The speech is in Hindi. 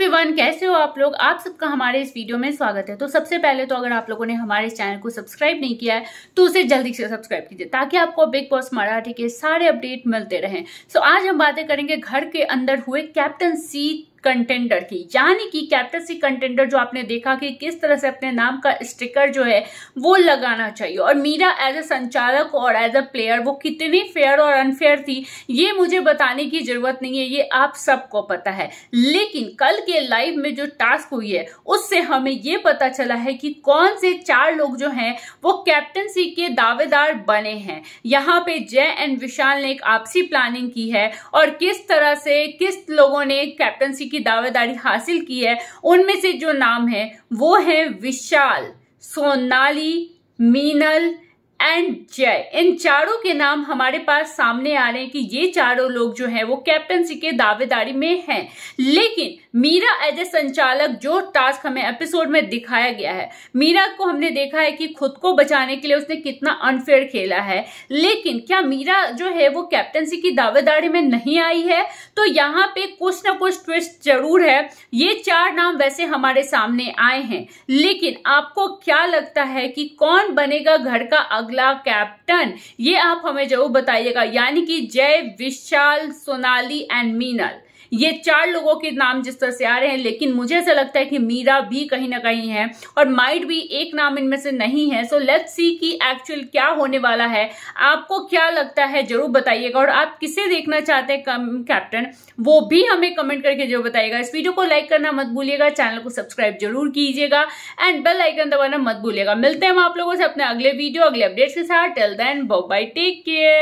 एवरीवन कैसे हो आप लोग आप सबका हमारे इस वीडियो में स्वागत है तो सबसे पहले तो अगर आप लोगों ने हमारे इस चैनल को सब्सक्राइब नहीं किया है तो उसे जल्दी से सब्सक्राइब कीजिए ताकि आपको बिग बॉस मराठी के सारे अपडेट मिलते रहें सो so, आज हम बातें करेंगे घर के अंदर हुए कैप्टन सी कंटेंडर थी यानी कि कैप्टनसी कंटेंडर जो आपने देखा कि किस तरह से अपने नाम का स्टिकर जो है वो लगाना चाहिए और मीरा एज ए संचालक और एज अ प्लेयर वो कितनी फेयर और अनफेयर थी ये मुझे बताने की जरूरत नहीं है ये आप सबको पता है लेकिन कल के लाइव में जो टास्क हुई है उससे हमें ये पता चला है कि कौन से चार लोग जो हैं वो कैप्टनसी के दावेदार बने हैं यहाँ पे जय एंड विशाल ने एक आपसी प्लानिंग की है और किस तरह से किस लोगों ने कैप्टनसी की दावेदारी हासिल की है उनमें से जो नाम है वो है विशाल सोनाली मीनल एंड जय इन चारों के नाम हमारे पास सामने आ रहे हैं कि ये चारों लोग जो हैं वो कैप्टनसी के दावेदारी में हैं लेकिन मीरा एज ए संचालक जो टास्क हमें एपिसोड में दिखाया गया है मीरा को हमने देखा है कि खुद को बचाने के लिए उसने कितना अनफेयर खेला है लेकिन क्या मीरा जो है वो कैप्टनसी की दावेदारी में नहीं आई है तो यहाँ पे कुछ ना कुछ ट्विस्ट जरूर है ये चार नाम वैसे हमारे सामने आए हैं लेकिन आपको क्या लगता है कि कौन बनेगा घर का अग अगला कैप्टन ये आप हमें जरूर बताइएगा यानी कि जय विशाल सोनाली एंड मीनल ये चार लोगों के नाम जिस तरह से आ रहे हैं लेकिन मुझे ऐसा लगता है कि मीरा भी कहीं ना कहीं है और माइट भी एक नाम इनमें से नहीं है सो लेट्स सी की एक्चुअल क्या होने वाला है आपको क्या लगता है जरूर बताइएगा और आप किसे देखना चाहते हैं कैप्टन वो भी हमें कमेंट करके जरूर बताइएगा इस वीडियो को लाइक करना मत भूलिएगा चैनल को सब्सक्राइब जरूर कीजिएगा एंड बेल आइकन दबाना मत भूलिएगा मिलते हैं हम आप लोगों से अपने अगले वीडियो अगले अपडेट्स के साथ till then bye take care